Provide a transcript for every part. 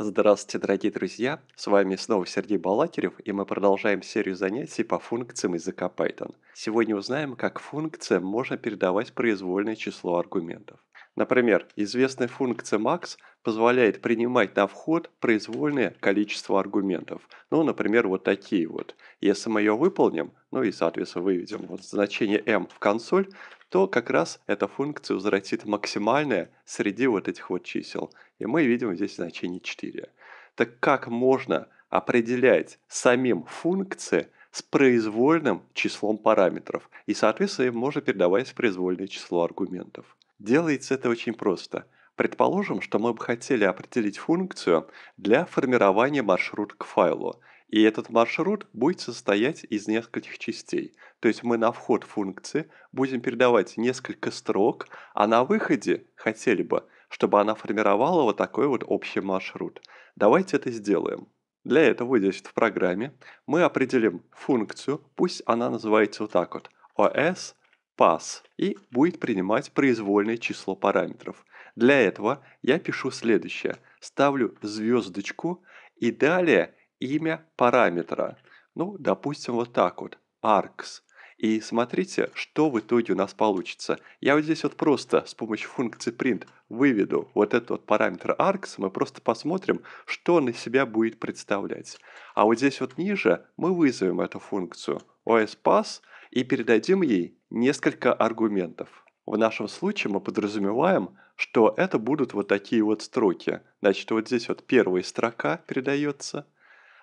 Здравствуйте, дорогие друзья! С вами снова Сергей Балакирев, и мы продолжаем серию занятий по функциям языка Python. Сегодня узнаем, как функциям можно передавать произвольное число аргументов. Например, известная функция max позволяет принимать на вход произвольное количество аргументов. Ну, например, вот такие вот. Если мы ее выполним, ну и, соответственно, выведем вот значение m в консоль, то как раз эта функция возвратит максимальное среди вот этих вот чисел. И мы видим здесь значение 4. Так как можно определять самим функции с произвольным числом параметров и, соответственно, им можно передавать произвольное число аргументов. Делается это очень просто. Предположим, что мы бы хотели определить функцию для формирования маршрута к файлу, и этот маршрут будет состоять из нескольких частей. То есть мы на вход функции будем передавать несколько строк, а на выходе хотели бы, чтобы она формировала вот такой вот общий маршрут. Давайте это сделаем. Для этого здесь в программе мы определим функцию, пусть она называется вот так вот, os pass и будет принимать произвольное число параметров. Для этого я пишу следующее. Ставлю звездочку и далее имя параметра. Ну, допустим, вот так вот. args. И смотрите, что в итоге у нас получится. Я вот здесь вот просто с помощью функции print выведу вот этот вот параметр args, мы просто посмотрим, что он из себя будет представлять. А вот здесь вот ниже мы вызовем эту функцию ospass и передадим ей несколько аргументов. В нашем случае мы подразумеваем, что это будут вот такие вот строки. Значит, вот здесь вот первая строка передается,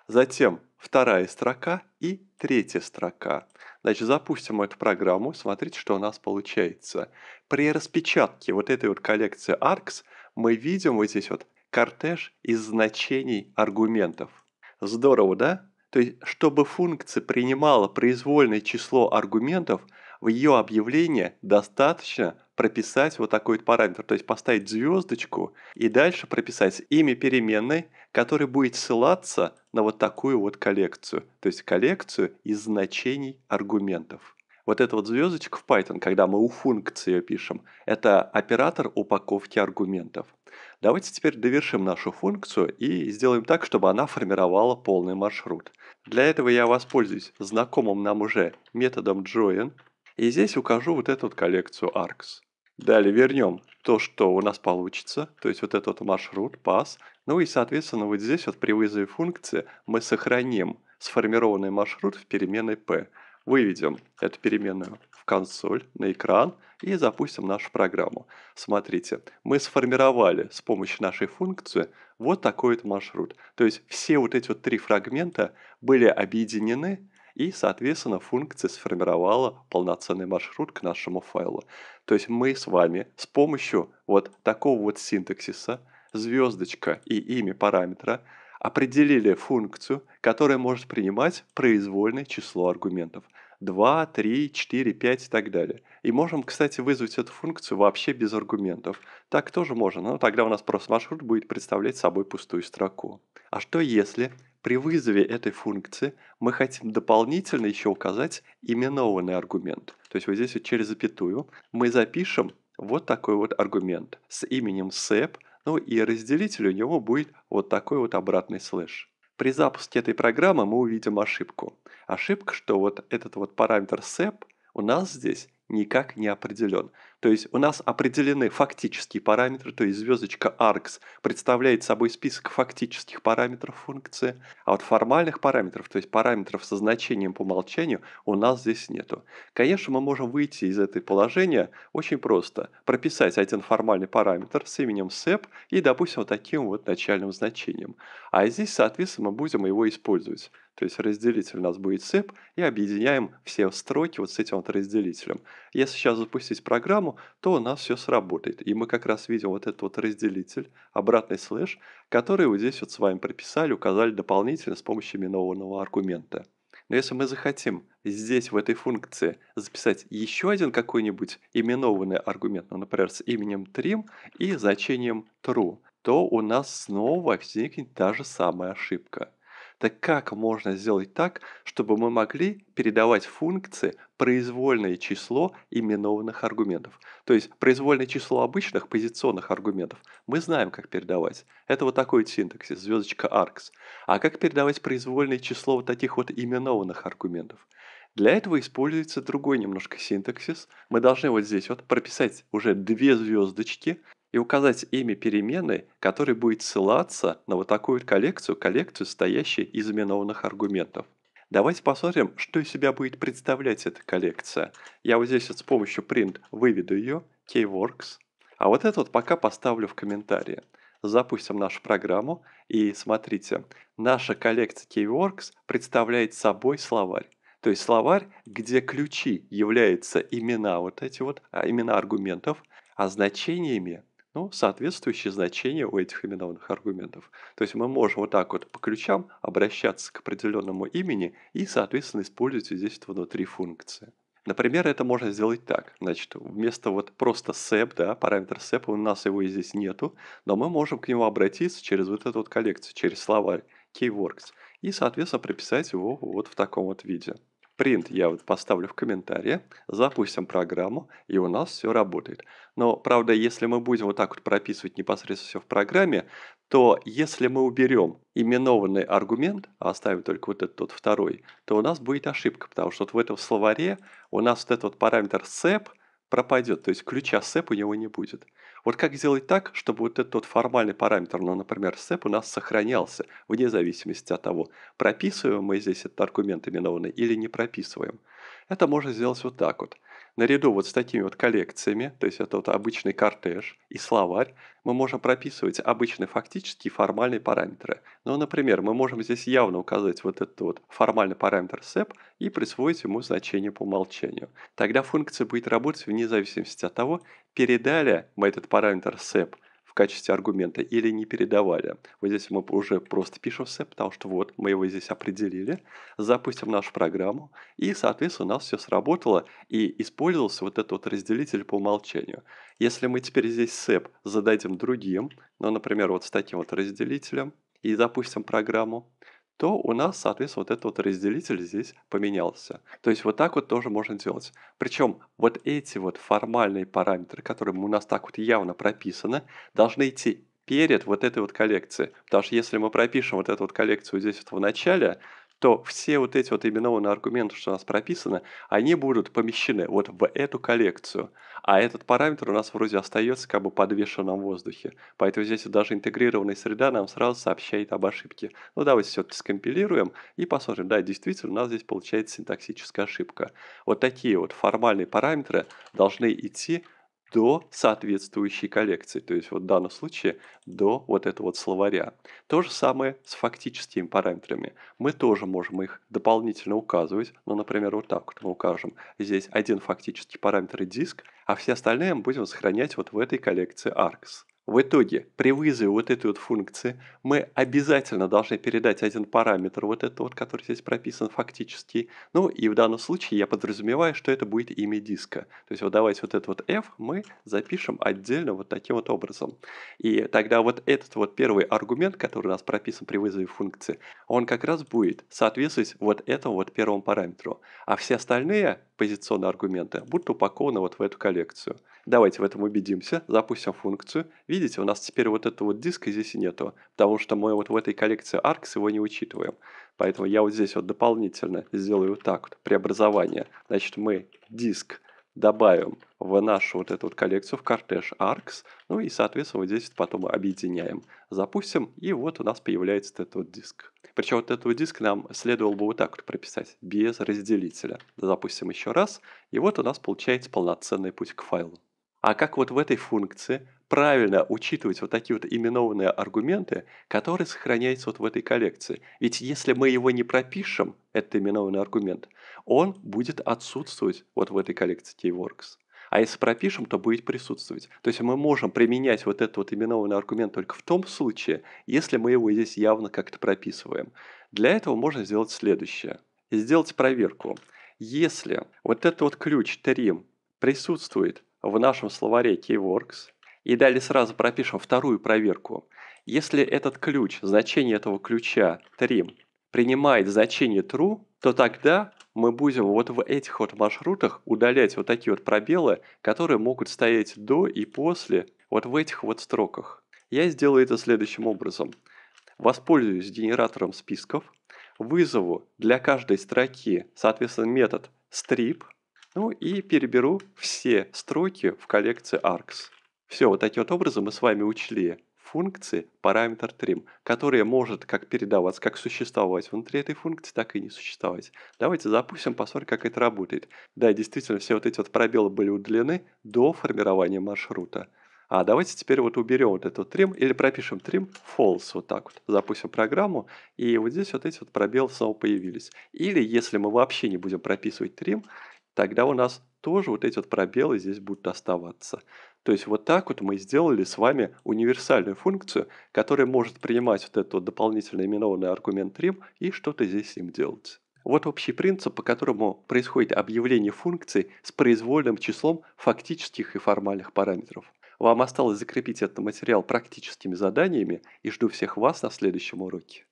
затем вторая строка и третья строка. Значит, запустим эту программу, смотрите, что у нас получается. При распечатке вот этой вот коллекции ARCS мы видим вот здесь вот кортеж из значений аргументов. Здорово, да? То есть, чтобы функция принимала произвольное число аргументов, в ее объявлении достаточно прописать вот такой вот параметр, то есть поставить звездочку и дальше прописать имя переменной, который будет ссылаться на вот такую вот коллекцию, то есть коллекцию из значений аргументов. Вот эта вот звездочка в Python, когда мы у функции ее пишем, это оператор упаковки аргументов. Давайте теперь довершим нашу функцию и сделаем так, чтобы она формировала полный маршрут. Для этого я воспользуюсь знакомым нам уже методом join. И здесь укажу вот эту вот коллекцию args. Далее вернем то, что у нас получится, то есть вот этот маршрут, пас. Ну и, соответственно, вот здесь вот при вызове функции мы сохраним сформированный маршрут в переменной p. Выведем эту переменную в консоль, на экран и запустим нашу программу. Смотрите, мы сформировали с помощью нашей функции вот такой вот маршрут. То есть все вот эти вот три фрагмента были объединены и, соответственно, функция сформировала полноценный маршрут к нашему файлу. То есть мы с вами с помощью вот такого вот синтаксиса звездочка и имя параметра – определили функцию, которая может принимать произвольное число аргументов. 2, 3, 4, 5 и так далее. И можем, кстати, вызвать эту функцию вообще без аргументов. Так тоже можно, но тогда у нас просто маршрут будет представлять собой пустую строку. А что если при вызове этой функции мы хотим дополнительно еще указать именованный аргумент? То есть вот здесь вот через запятую мы запишем вот такой вот аргумент с именем sep ну и разделитель у него будет вот такой вот обратный слэш. При запуске этой программы мы увидим ошибку. Ошибка, что вот этот вот параметр sep у нас здесь никак не определен. То есть у нас определены фактические параметры, то есть звездочка args представляет собой список фактических параметров функции, а вот формальных параметров, то есть параметров со значением по умолчанию, у нас здесь нету. Конечно, мы можем выйти из этой положения очень просто. Прописать один формальный параметр с именем sep и, допустим, вот таким вот начальным значением. А здесь, соответственно, мы будем его использовать. То есть разделитель у нас будет цеп, и объединяем все строки вот с этим вот разделителем. Если сейчас запустить программу, то у нас все сработает. И мы как раз видим вот этот вот разделитель, обратный слэш, который вот здесь вот с вами прописали, указали дополнительно с помощью именованного аргумента. Но если мы захотим здесь, в этой функции, записать еще один какой-нибудь именованный аргумент, ну, например, с именем trim и значением true, то у нас снова возникнет та же самая ошибка. Так как можно сделать так, чтобы мы могли передавать функции произвольное число именованных аргументов? То есть произвольное число обычных позиционных аргументов мы знаем, как передавать. Это вот такой вот синтаксис, звездочка args. А как передавать произвольное число вот таких вот именованных аргументов? Для этого используется другой немножко синтаксис. Мы должны вот здесь вот прописать уже две звездочки, и указать имя переменной, который будет ссылаться на вот такую коллекцию, коллекцию, состоящую из именованных аргументов. Давайте посмотрим, что из себя будет представлять эта коллекция. Я вот здесь вот с помощью print выведу ее, keyworks, а вот это вот пока поставлю в комментарии. Запустим нашу программу и смотрите, наша коллекция keyworks представляет собой словарь. То есть словарь, где ключи являются имена вот эти вот, а имена аргументов, а значениями ну, соответствующие значения у этих именованных аргументов. То есть мы можем вот так вот по ключам обращаться к определенному имени и, соответственно, использовать здесь вот внутри функции. Например, это можно сделать так. Значит, вместо вот просто sep, да, параметр sep, у нас его и здесь нету, но мы можем к нему обратиться через вот эту вот коллекцию, через словарь keywords, и, соответственно, прописать его вот в таком вот виде. Принт я вот поставлю в комментарии, запустим программу, и у нас все работает. Но, правда, если мы будем вот так вот прописывать непосредственно все в программе, то если мы уберем именованный аргумент, а оставим только вот этот вот второй, то у нас будет ошибка, потому что вот в этом словаре у нас вот этот вот параметр cep – пропадет, то есть ключа SEP у него не будет. Вот как сделать так, чтобы вот этот формальный параметр, ну, например, SEP у нас сохранялся, вне зависимости от того, прописываем мы здесь этот аргумент именованный или не прописываем. Это можно сделать вот так вот наряду вот с такими вот коллекциями, то есть это вот обычный кортеж и словарь, мы можем прописывать обычные фактические формальные параметры. Ну, например, мы можем здесь явно указать вот этот вот формальный параметр SEP и присвоить ему значение по умолчанию. Тогда функция будет работать вне зависимости от того, передали мы этот параметр SEP – качестве аргумента или не передавали. Вот здесь мы уже просто пишем сет, потому что вот мы его здесь определили, запустим нашу программу, и, соответственно, у нас все сработало, и использовался вот этот вот разделитель по умолчанию. Если мы теперь здесь сет зададим другим, ну, например, вот с таким вот разделителем, и запустим программу, то у нас, соответственно, вот этот вот разделитель здесь поменялся. То есть вот так вот тоже можно делать. Причем вот эти вот формальные параметры, которые у нас так вот явно прописаны, должны идти перед вот этой вот коллекцией. Потому что если мы пропишем вот эту вот коллекцию здесь вот в начале, то все вот эти вот именованные аргументы, что у нас прописано, они будут помещены вот в эту коллекцию. А этот параметр у нас вроде остается как бы подвешенным в воздухе. Поэтому здесь даже интегрированная среда нам сразу сообщает об ошибке. Ну давайте все-таки скомпилируем и посмотрим. Да, действительно, у нас здесь получается синтаксическая ошибка. Вот такие вот формальные параметры должны идти до соответствующей коллекции, то есть вот в данном случае до вот этого вот словаря. То же самое с фактическими параметрами. Мы тоже можем их дополнительно указывать, ну, например, вот так вот мы укажем. Здесь один фактический параметр диск, а все остальные мы будем сохранять вот в этой коллекции ARCS. В итоге при вызове вот этой вот функции мы обязательно должны передать один параметр, вот этот вот, который здесь прописан фактически. Ну и в данном случае я подразумеваю, что это будет имя диска. То есть вот давайте вот этот вот f мы запишем отдельно вот таким вот образом. И тогда вот этот вот первый аргумент, который у нас прописан при вызове функции, он как раз будет соответствовать вот этому вот первому параметру. А все остальные позиционные аргументы будут упакованы вот в эту коллекцию. Давайте в этом убедимся, запустим функцию. Видите, у нас теперь вот этого вот диска здесь и нету, потому что мы вот в этой коллекции ARCS его не учитываем. Поэтому я вот здесь вот дополнительно сделаю вот так вот, преобразование. Значит, мы диск добавим в нашу вот эту вот коллекцию, в кортеж ARCS, ну и, соответственно, вот здесь потом объединяем. Запустим, и вот у нас появляется вот этот вот диск. Причем вот этого диска нам следовало бы вот так вот прописать, без разделителя. Запустим еще раз, и вот у нас получается полноценный путь к файлу а как вот в этой функции правильно учитывать вот такие вот именованные аргументы, которые сохраняются вот в этой коллекции. Ведь если мы его не пропишем, этот именованный аргумент, он будет отсутствовать вот в этой коллекции Keyworks. А если пропишем, то будет присутствовать. То есть мы можем применять вот этот вот именованный аргумент только в том случае, если мы его здесь явно как-то прописываем. Для этого можно сделать следующее. Сделать проверку. Если вот этот вот ключ trim присутствует в нашем словаре Keyworks и далее сразу пропишем вторую проверку. Если этот ключ, значение этого ключа trim принимает значение true, то тогда мы будем вот в этих вот маршрутах удалять вот такие вот пробелы, которые могут стоять до и после вот в этих вот строках. Я сделаю это следующим образом. Воспользуюсь генератором списков, вызову для каждой строки, соответственно, метод strip – ну и переберу все строки в коллекции args. Все, вот таким вот образом мы с вами учли функции параметр trim, которая может как передаваться, как существовать внутри этой функции, так и не существовать. Давайте запустим, посмотрим, как это работает. Да, действительно, все вот эти вот пробелы были удалены до формирования маршрута. А давайте теперь вот уберем вот этот trim или пропишем trim false вот так вот. Запустим программу, и вот здесь вот эти вот пробелы снова появились. Или если мы вообще не будем прописывать trim, тогда у нас тоже вот эти вот пробелы здесь будут оставаться. То есть вот так вот мы сделали с вами универсальную функцию, которая может принимать вот этот вот дополнительно именованный аргумент trim и что-то здесь с ним делать. Вот общий принцип, по которому происходит объявление функции с произвольным числом фактических и формальных параметров. Вам осталось закрепить этот материал практическими заданиями и жду всех вас на следующем уроке.